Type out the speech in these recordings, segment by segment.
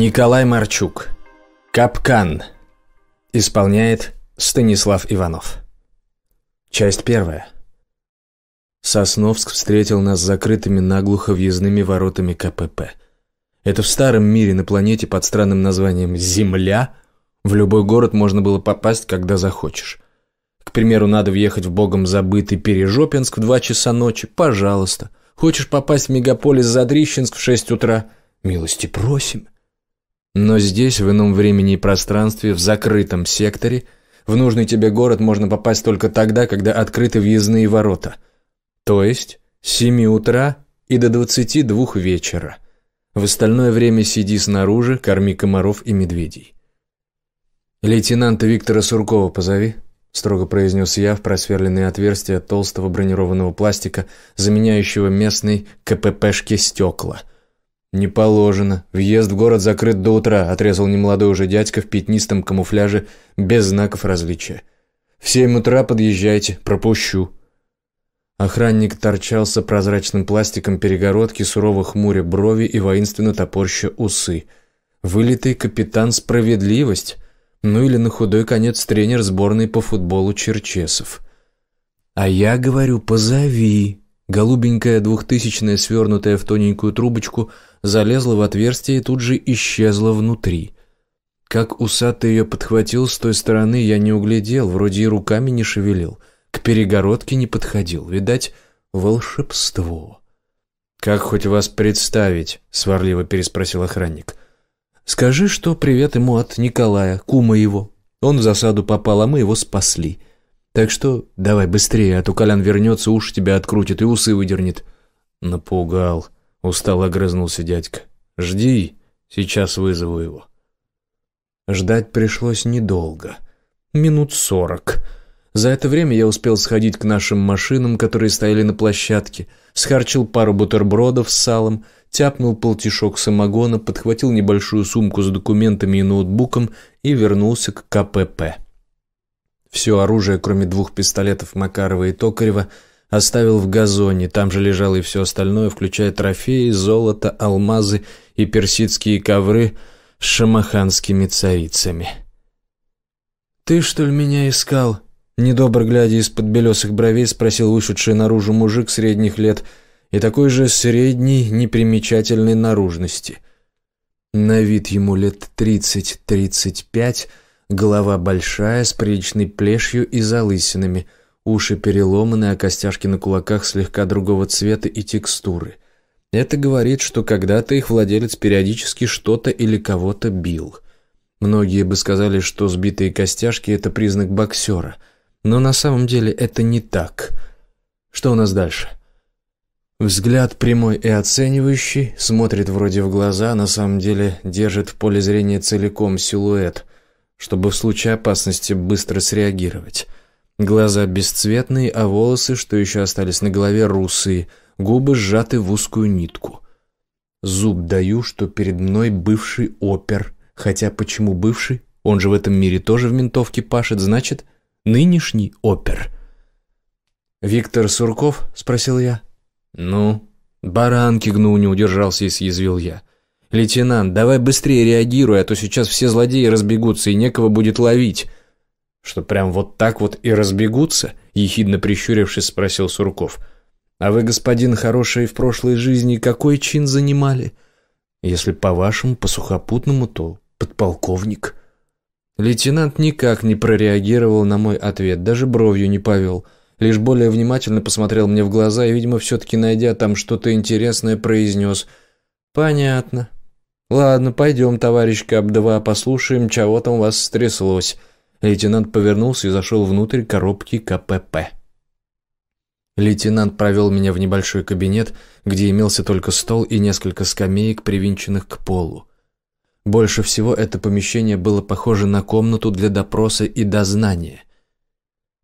Николай Марчук. Капкан. Исполняет Станислав Иванов. Часть первая. Сосновск встретил нас закрытыми наглухо въездными воротами КПП. Это в старом мире на планете под странным названием «Земля» в любой город можно было попасть, когда захочешь. К примеру, надо въехать в богом забытый Пережопинск в два часа ночи – пожалуйста. Хочешь попасть в мегаполис Задрищенск в шесть утра – милости просим. Но здесь, в ином времени и пространстве, в закрытом секторе, в нужный тебе город можно попасть только тогда, когда открыты въездные ворота. То есть с 7 утра и до 22 вечера. В остальное время сиди снаружи, корми комаров и медведей. «Лейтенанта Виктора Суркова позови», — строго произнес я в просверленные отверстия толстого бронированного пластика, заменяющего местный КППшке стекла — «Не положено. Въезд в город закрыт до утра», – отрезал немолодой уже дядька в пятнистом камуфляже без знаков различия. «В семь утра подъезжайте, пропущу». Охранник торчался прозрачным пластиком перегородки, сурово хмуря брови и воинственно топорща усы. «Вылитый капитан справедливость!» Ну или на худой конец тренер сборной по футболу Черчесов. «А я говорю, позови!» Голубенькая двухтысячная, свернутая в тоненькую трубочку, залезла в отверстие и тут же исчезла внутри. Как усатый ее подхватил с той стороны, я не углядел, вроде и руками не шевелил. К перегородке не подходил. Видать, волшебство. «Как хоть вас представить?» — сварливо переспросил охранник. «Скажи, что привет ему от Николая, кума его. Он в засаду попал, а мы его спасли». Так что давай быстрее, а то Колян вернется, уши тебя открутит и усы выдернет». «Напугал», — устало огрызнулся дядька. «Жди, сейчас вызову его». Ждать пришлось недолго. Минут сорок. За это время я успел сходить к нашим машинам, которые стояли на площадке, схарчил пару бутербродов с салом, тяпнул полтишок самогона, подхватил небольшую сумку с документами и ноутбуком и вернулся к КПП. Все оружие, кроме двух пистолетов Макарова и Токарева, оставил в газоне, там же лежало и все остальное, включая трофеи, золото, алмазы и персидские ковры с шамаханскими царицами. «Ты, что ли, меня искал?» Недобро глядя из-под белесых бровей, спросил вышедший наружу мужик средних лет и такой же средней, непримечательной наружности. На вид ему лет тридцать-тридцать пять – Голова большая, с приличной плешью и залысинами. Уши переломаны, а костяшки на кулаках слегка другого цвета и текстуры. Это говорит, что когда-то их владелец периодически что-то или кого-то бил. Многие бы сказали, что сбитые костяшки – это признак боксера. Но на самом деле это не так. Что у нас дальше? Взгляд прямой и оценивающий, смотрит вроде в глаза, а на самом деле держит в поле зрения целиком силуэт – чтобы в случае опасности быстро среагировать. Глаза бесцветные, а волосы, что еще остались на голове, русые, губы сжаты в узкую нитку. Зуб даю, что перед мной бывший опер, хотя почему бывший, он же в этом мире тоже в ментовке пашет, значит, нынешний опер. «Виктор Сурков?» — спросил я. «Ну?» Баранки гну не удержался и съязвил я. «Лейтенант, давай быстрее реагируй, а то сейчас все злодеи разбегутся и некого будет ловить». «Что, прям вот так вот и разбегутся?» — ехидно прищурившись, спросил Сурков. «А вы, господин хороший, в прошлой жизни какой чин занимали?» «Если по-вашему, по-сухопутному, то подполковник». Лейтенант никак не прореагировал на мой ответ, даже бровью не повел, лишь более внимательно посмотрел мне в глаза и, видимо, все-таки, найдя там что-то интересное, произнес «Понятно». «Ладно, пойдем, товарищ Кап-2, послушаем, чего там у вас стряслось». Лейтенант повернулся и зашел внутрь коробки КПП. Лейтенант провел меня в небольшой кабинет, где имелся только стол и несколько скамеек, привинченных к полу. Больше всего это помещение было похоже на комнату для допроса и дознания.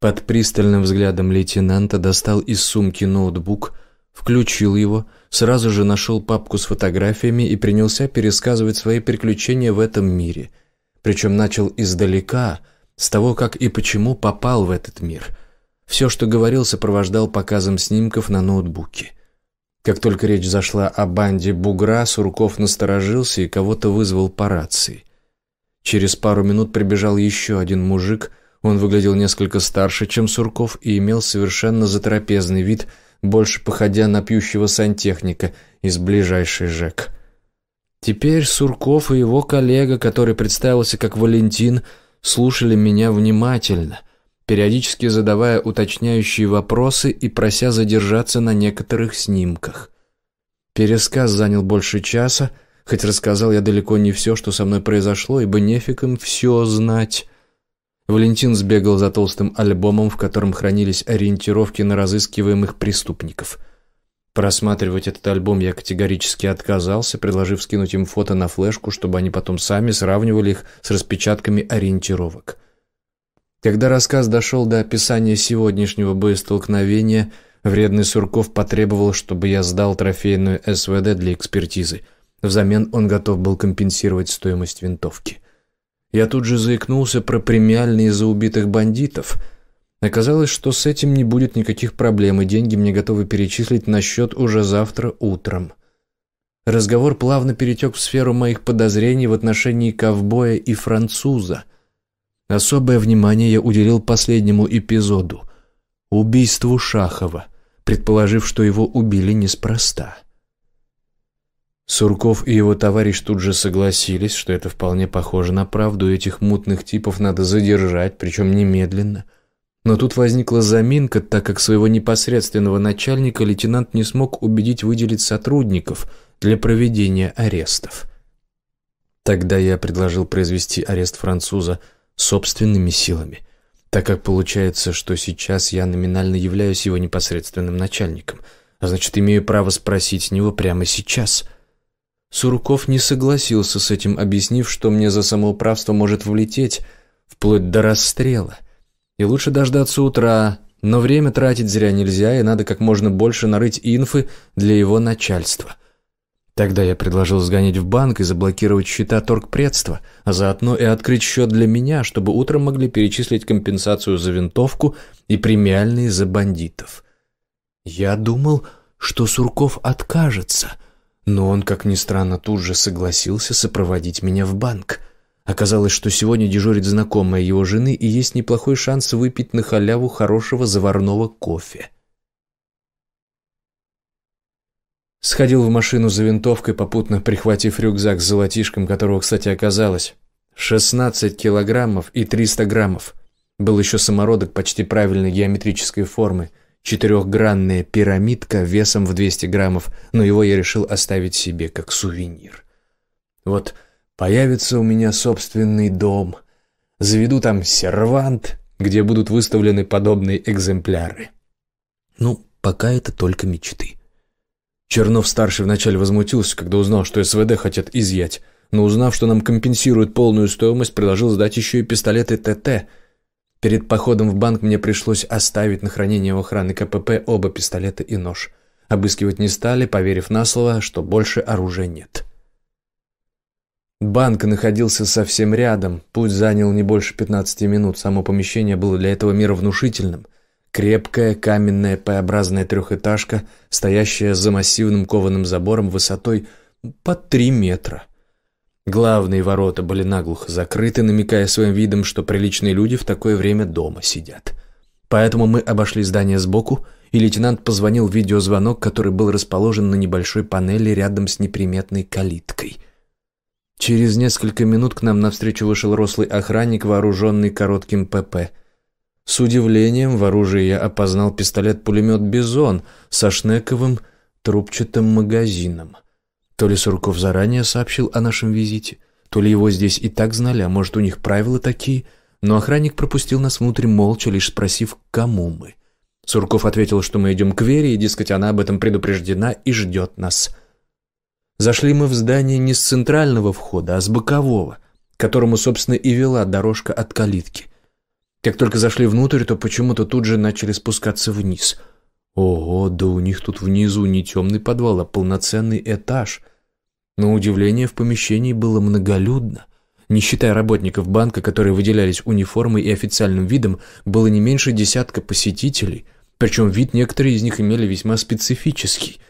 Под пристальным взглядом лейтенанта достал из сумки ноутбук – включил его, сразу же нашел папку с фотографиями и принялся пересказывать свои приключения в этом мире. Причем начал издалека, с того, как и почему попал в этот мир. Все, что говорил, сопровождал показом снимков на ноутбуке. Как только речь зашла о банде Бугра, Сурков насторожился и кого-то вызвал по рации. Через пару минут прибежал еще один мужик – он выглядел несколько старше, чем Сурков, и имел совершенно затрапезный вид, больше походя на пьющего сантехника из ближайшей ЖЭК. Теперь Сурков и его коллега, который представился как Валентин, слушали меня внимательно, периодически задавая уточняющие вопросы и прося задержаться на некоторых снимках. Пересказ занял больше часа, хоть рассказал я далеко не все, что со мной произошло, ибо нефиг им все знать. Валентин сбегал за толстым альбомом, в котором хранились ориентировки на разыскиваемых преступников. Просматривать этот альбом я категорически отказался, предложив скинуть им фото на флешку, чтобы они потом сами сравнивали их с распечатками ориентировок. Когда рассказ дошел до описания сегодняшнего боестолкновения, вредный Сурков потребовал, чтобы я сдал трофейную СВД для экспертизы. Взамен он готов был компенсировать стоимость винтовки. — я тут же заикнулся про премиальные за убитых бандитов. Оказалось, что с этим не будет никаких проблем, и деньги мне готовы перечислить на счет уже завтра утром. Разговор плавно перетек в сферу моих подозрений в отношении ковбоя и француза. Особое внимание я уделил последнему эпизоду – убийству Шахова, предположив, что его убили неспроста. Сурков и его товарищ тут же согласились, что это вполне похоже на правду, этих мутных типов надо задержать, причем немедленно. Но тут возникла заминка, так как своего непосредственного начальника лейтенант не смог убедить выделить сотрудников для проведения арестов. Тогда я предложил произвести арест француза собственными силами, так как получается, что сейчас я номинально являюсь его непосредственным начальником, а значит, имею право спросить с него прямо сейчас – Сурков не согласился с этим, объяснив, что мне за самоуправство может влететь, вплоть до расстрела. И лучше дождаться утра, но время тратить зря нельзя, и надо как можно больше нарыть инфы для его начальства. Тогда я предложил сгонить в банк и заблокировать счета торгпредства, а заодно и открыть счет для меня, чтобы утром могли перечислить компенсацию за винтовку и премиальные за бандитов. Я думал, что Сурков откажется — но он, как ни странно, тут же согласился сопроводить меня в банк. Оказалось, что сегодня дежурит знакомая его жены, и есть неплохой шанс выпить на халяву хорошего заварного кофе. Сходил в машину за винтовкой, попутно прихватив рюкзак с золотишком, которого, кстати, оказалось. 16 килограммов и 300 граммов. Был еще самородок почти правильной геометрической формы – четырехгранная пирамидка весом в 200 граммов, но его я решил оставить себе как сувенир. Вот появится у меня собственный дом, заведу там сервант, где будут выставлены подобные экземпляры. Ну, пока это только мечты. Чернов-старший вначале возмутился, когда узнал, что СВД хотят изъять, но узнав, что нам компенсируют полную стоимость, предложил сдать еще и пистолеты ТТ — Перед походом в банк мне пришлось оставить на хранение у охраны КПП оба пистолета и нож. Обыскивать не стали, поверив на слово, что больше оружия нет. Банк находился совсем рядом, путь занял не больше 15 минут, само помещение было для этого мира внушительным. Крепкая каменная П-образная трехэтажка, стоящая за массивным кованым забором высотой под 3 метра. Главные ворота были наглухо закрыты, намекая своим видом, что приличные люди в такое время дома сидят. Поэтому мы обошли здание сбоку, и лейтенант позвонил в видеозвонок, который был расположен на небольшой панели рядом с неприметной калиткой. Через несколько минут к нам навстречу вышел рослый охранник, вооруженный коротким ПП. С удивлением в оружии я опознал пистолет-пулемет «Бизон» со шнековым трубчатым магазином – то ли Сурков заранее сообщил о нашем визите, то ли его здесь и так знали, а может, у них правила такие. Но охранник пропустил нас внутрь молча, лишь спросив, кому мы. Сурков ответил, что мы идем к Вере, и, дескать, она об этом предупреждена и ждет нас. Зашли мы в здание не с центрального входа, а с бокового, которому, собственно, и вела дорожка от калитки. Как только зашли внутрь, то почему-то тут же начали спускаться вниз – Ого, да у них тут внизу не темный подвал, а полноценный этаж. На удивление в помещении было многолюдно. Не считая работников банка, которые выделялись униформой и официальным видом, было не меньше десятка посетителей, причем вид некоторые из них имели весьма специфический.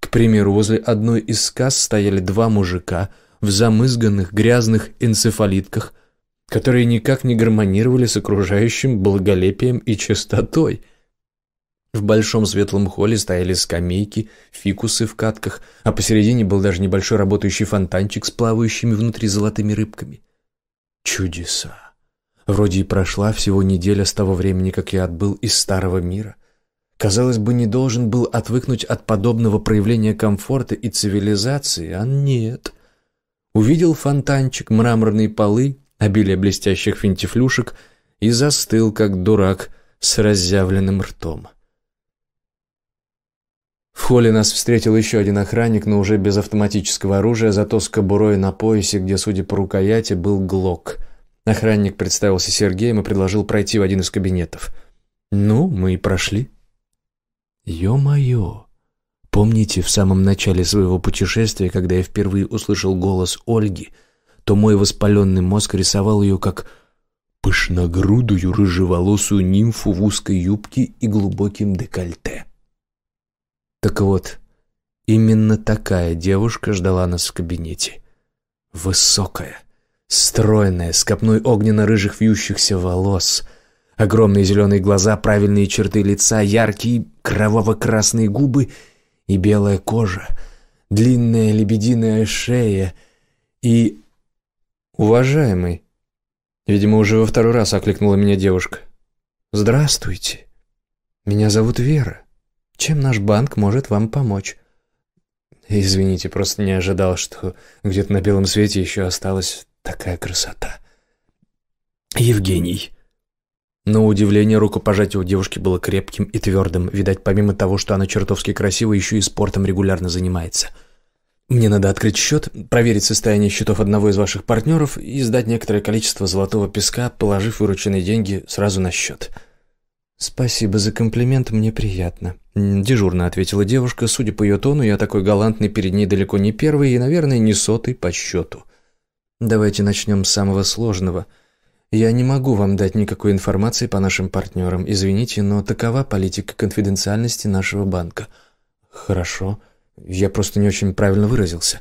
К примеру, возле одной из сказ стояли два мужика в замызганных грязных энцефалитках, которые никак не гармонировали с окружающим благолепием и чистотой – в большом светлом холле стояли скамейки, фикусы в катках, а посередине был даже небольшой работающий фонтанчик с плавающими внутри золотыми рыбками. Чудеса! Вроде и прошла всего неделя с того времени, как я отбыл из старого мира. Казалось бы, не должен был отвыкнуть от подобного проявления комфорта и цивилизации, а нет. Увидел фонтанчик, мраморные полы, обилие блестящих финтифлюшек и застыл, как дурак, с разъявленным ртом. — в холле нас встретил еще один охранник, но уже без автоматического оружия, зато с кобурой на поясе, где, судя по рукояти, был глок. Охранник представился Сергеем и предложил пройти в один из кабинетов. «Ну, мы и прошли». «Е-мое!» Помните, в самом начале своего путешествия, когда я впервые услышал голос Ольги, то мой воспаленный мозг рисовал ее как пышногрудую рыжеволосую нимфу в узкой юбке и глубоким декольте. Так вот, именно такая девушка ждала нас в кабинете. Высокая, стройная, с копной огненно-рыжих вьющихся волос — Огромные зеленые глаза, правильные черты лица, яркие кроваво-красные губы и белая кожа, длинная лебединая шея и... «Уважаемый!» Видимо, уже во второй раз окликнула меня девушка. «Здравствуйте! Меня зовут Вера. Чем наш банк может вам помочь?» «Извините, просто не ожидал, что где-то на белом свете еще осталась такая красота». «Евгений». На удивление рукопожатие у девушки было крепким и твердым. Видать, помимо того, что она чертовски красива, еще и спортом регулярно занимается. «Мне надо открыть счет, проверить состояние счетов одного из ваших партнеров и сдать некоторое количество золотого песка, положив вырученные деньги сразу на счет». «Спасибо за комплимент, мне приятно», – дежурно ответила девушка. Судя по ее тону, я такой галантный перед ней далеко не первый и, наверное, не сотый по счету. «Давайте начнем с самого сложного. Я не могу вам дать никакой информации по нашим партнерам, извините, но такова политика конфиденциальности нашего банка». «Хорошо. Я просто не очень правильно выразился.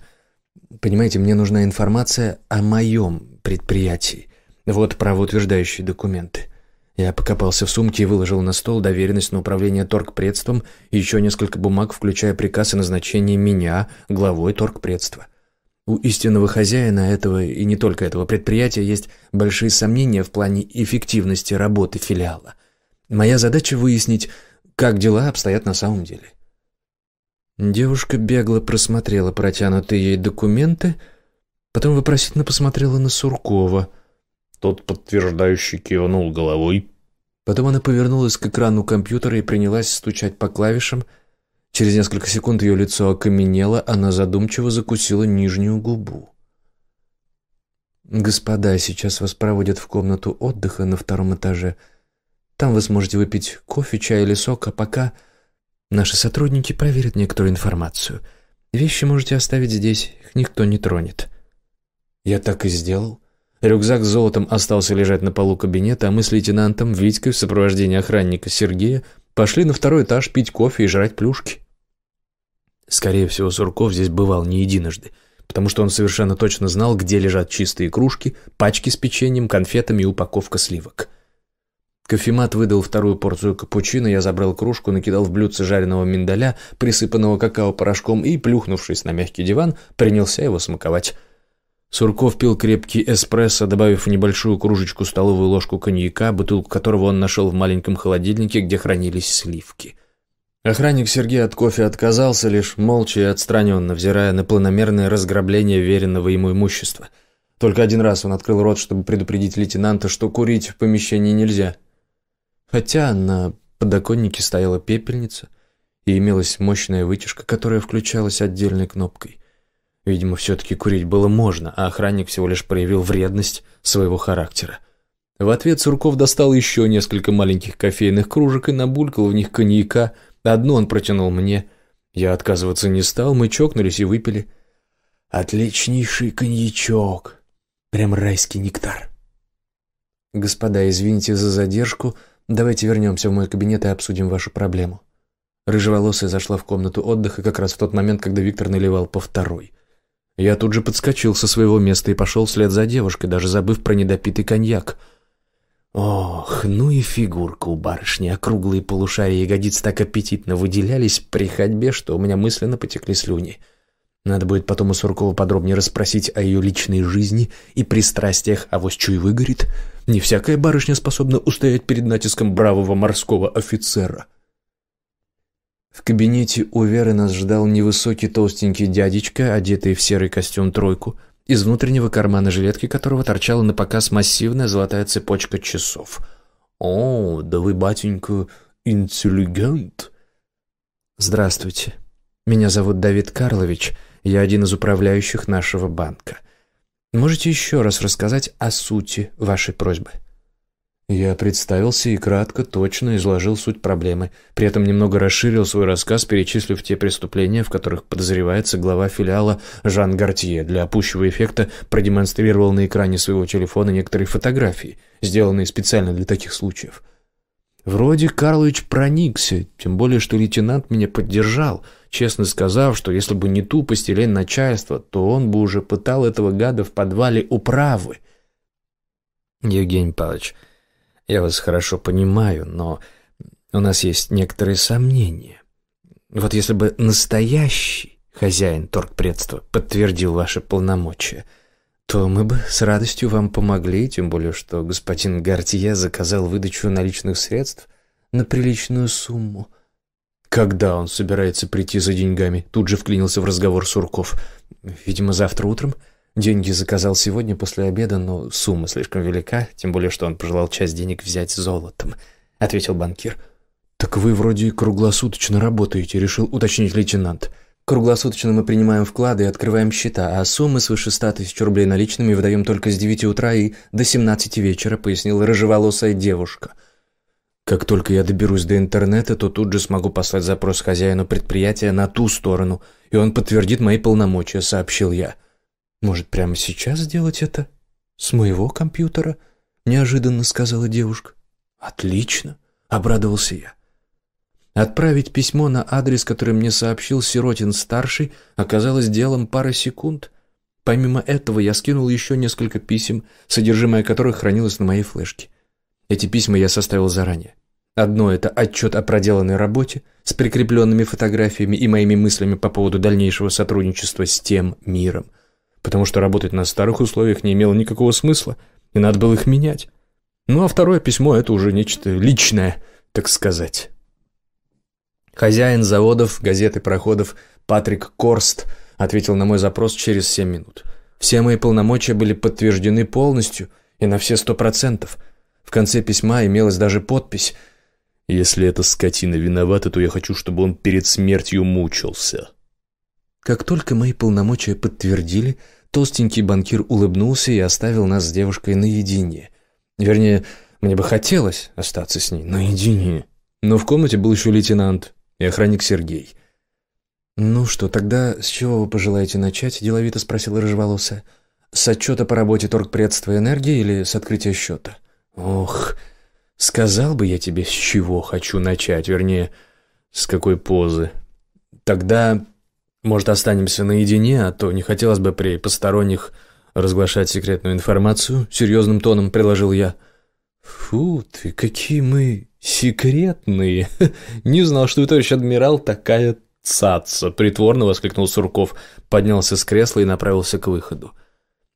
Понимаете, мне нужна информация о моем предприятии. Вот правоутверждающие документы». Я покопался в сумке и выложил на стол доверенность на управление торгпредством и еще несколько бумаг, включая приказ о назначении меня главой торгпредства. У истинного хозяина этого и не только этого предприятия есть большие сомнения в плане эффективности работы филиала. Моя задача выяснить, как дела обстоят на самом деле. Девушка бегло просмотрела протянутые ей документы, потом вопросительно посмотрела на Суркова. Тот, подтверждающий, кивнул головой Потом она повернулась к экрану компьютера и принялась стучать по клавишам. Через несколько секунд ее лицо окаменело, она задумчиво закусила нижнюю губу. «Господа, сейчас вас проводят в комнату отдыха на втором этаже. Там вы сможете выпить кофе, чай или сок, а пока наши сотрудники проверят некоторую информацию. Вещи можете оставить здесь, их никто не тронет». «Я так и сделал». Рюкзак с золотом остался лежать на полу кабинета, а мы с лейтенантом Витькой в сопровождении охранника Сергея пошли на второй этаж пить кофе и жрать плюшки. Скорее всего, Сурков здесь бывал не единожды, потому что он совершенно точно знал, где лежат чистые кружки, пачки с печеньем, конфетами и упаковка сливок. Кофемат выдал вторую порцию капучино, я забрал кружку, накидал в блюдце жареного миндаля, присыпанного какао-порошком и, плюхнувшись на мягкий диван, принялся его смаковать. Сурков пил крепкий эспрессо, добавив в небольшую кружечку столовую ложку коньяка, бутылку которого он нашел в маленьком холодильнике, где хранились сливки. Охранник Сергей от кофе отказался, лишь молча и отстраненно, взирая на планомерное разграбление веренного ему имущества. Только один раз он открыл рот, чтобы предупредить лейтенанта, что курить в помещении нельзя. Хотя на подоконнике стояла пепельница и имелась мощная вытяжка, которая включалась отдельной кнопкой. Видимо, все-таки курить было можно, а охранник всего лишь проявил вредность своего характера. В ответ Сурков достал еще несколько маленьких кофейных кружек и набулькал в них коньяка. Одно он протянул мне. Я отказываться не стал, мы чокнулись и выпили. «Отличнейший коньячок! Прям райский нектар!» «Господа, извините за задержку. Давайте вернемся в мой кабинет и обсудим вашу проблему». Рыжеволосая зашла в комнату отдыха как раз в тот момент, когда Виктор наливал по второй – я тут же подскочил со своего места и пошел вслед за девушкой, даже забыв про недопитый коньяк. Ох, ну и фигурка у барышни, округлые полушария ягодиц так аппетитно выделялись при ходьбе, что у меня мысленно потекли слюни. Надо будет потом у Суркова подробнее расспросить о ее личной жизни и пристрастиях, а вось чуй выгорит. Не всякая барышня способна устоять перед натиском бравого морского офицера. В кабинете у Веры нас ждал невысокий толстенький дядечка, одетый в серый костюм-тройку, из внутреннего кармана жилетки которого торчала на показ массивная золотая цепочка часов. «О, да вы, батенька, интеллигент!» «Здравствуйте. Меня зовут Давид Карлович. Я один из управляющих нашего банка. Можете еще раз рассказать о сути вашей просьбы?» Я представился и кратко, точно изложил суть проблемы, при этом немного расширил свой рассказ, перечислив те преступления, в которых подозревается глава филиала Жан Гартье. Для пущего эффекта продемонстрировал на экране своего телефона некоторые фотографии, сделанные специально для таких случаев. Вроде Карлович проникся, тем более, что лейтенант меня поддержал, честно сказав, что если бы не тупость и лень начальства, то он бы уже пытал этого гада в подвале управы. Евгений Павлович, я вас хорошо понимаю, но у нас есть некоторые сомнения. Вот если бы настоящий хозяин торгпредства подтвердил ваши полномочия, то мы бы с радостью вам помогли, тем более что господин Гартье заказал выдачу наличных средств на приличную сумму. «Когда он собирается прийти за деньгами?» Тут же вклинился в разговор Сурков. «Видимо, завтра утром?» Деньги заказал сегодня после обеда, но сумма слишком велика, тем более, что он пожелал часть денег взять золотом», — ответил банкир. «Так вы вроде круглосуточно работаете», — решил уточнить лейтенант. «Круглосуточно мы принимаем вклады и открываем счета, а суммы свыше ста тысяч рублей наличными выдаем только с девяти утра и до семнадцати вечера», — пояснила рыжеволосая девушка. «Как только я доберусь до интернета, то тут же смогу послать запрос хозяину предприятия на ту сторону, и он подтвердит мои полномочия», — сообщил я. Может, прямо сейчас сделать это? С моего компьютера? Неожиданно сказала девушка. Отлично, обрадовался я. Отправить письмо на адрес, который мне сообщил Сиротин-старший, оказалось делом пары секунд. Помимо этого, я скинул еще несколько писем, содержимое которых хранилось на моей флешке. Эти письма я составил заранее. Одно – это отчет о проделанной работе с прикрепленными фотографиями и моими мыслями по поводу дальнейшего сотрудничества с тем миром – потому что работать на старых условиях не имело никакого смысла, и надо было их менять. Ну а второе письмо – это уже нечто личное, так сказать. Хозяин заводов, газеты проходов Патрик Корст ответил на мой запрос через 7 минут. Все мои полномочия были подтверждены полностью и на все сто процентов. В конце письма имелась даже подпись «Если эта скотина виновата, то я хочу, чтобы он перед смертью мучился». Как только мои полномочия подтвердили, толстенький банкир улыбнулся и оставил нас с девушкой наедине. Вернее, мне бы хотелось остаться с ней наедине. Но в комнате был еще лейтенант и охранник Сергей. «Ну что, тогда с чего вы пожелаете начать?» – деловито спросил рыжеволосая. «С отчета по работе торгпредства энергии или с открытия счета?» «Ох, сказал бы я тебе, с чего хочу начать, вернее, с какой позы. Тогда может, останемся наедине, а то не хотелось бы при посторонних разглашать секретную информацию», — серьезным тоном приложил я. «Фу ты, какие мы секретные! Не знал, что вы, товарищ адмирал, такая цаца!» — притворно воскликнул Сурков, поднялся с кресла и направился к выходу.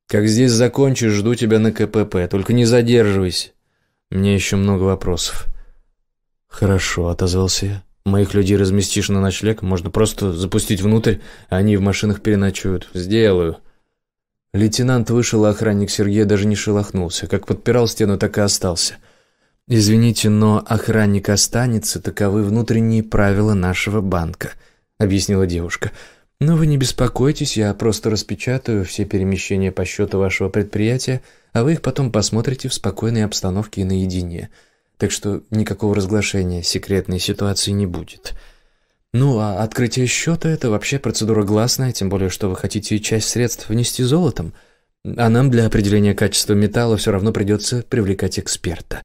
«Как здесь закончишь, жду тебя на КПП, только не задерживайся. Мне еще много вопросов». «Хорошо», — отозвался я. Моих людей разместишь на ночлег, можно просто запустить внутрь, а они в машинах переночуют. Сделаю». Лейтенант вышел, а охранник Сергея даже не шелохнулся. Как подпирал стену, так и остался. «Извините, но охранник останется, таковы внутренние правила нашего банка», — объяснила девушка. «Но вы не беспокойтесь, я просто распечатаю все перемещения по счету вашего предприятия, а вы их потом посмотрите в спокойной обстановке и наедине так что никакого разглашения секретной ситуации не будет. Ну а открытие счета – это вообще процедура гласная, тем более, что вы хотите часть средств внести золотом, а нам для определения качества металла все равно придется привлекать эксперта.